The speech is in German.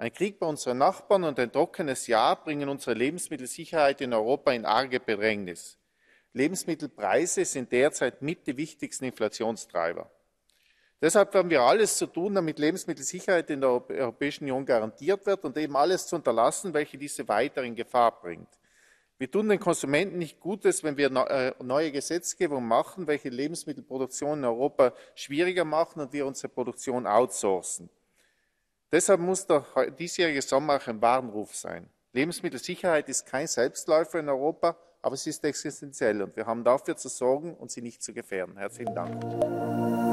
Ein Krieg bei unseren Nachbarn und ein trockenes Jahr bringen unsere Lebensmittelsicherheit in Europa in arge Bedrängnis. Lebensmittelpreise sind derzeit mit die wichtigsten Inflationstreiber. Deshalb werden wir alles zu tun, damit Lebensmittelsicherheit in der Europäischen Union garantiert wird und eben alles zu unterlassen, welche diese weiter in Gefahr bringt. Wir tun den Konsumenten nicht Gutes, wenn wir äh, neue Gesetzgebung machen, welche Lebensmittelproduktion in Europa schwieriger machen und wir unsere Produktion outsourcen. Deshalb muss der diesjährige Sommer auch ein Warnruf sein. Lebensmittelsicherheit ist kein Selbstläufer in Europa, aber sie ist existenziell und wir haben dafür zu sorgen und sie nicht zu gefährden. Herzlichen Dank.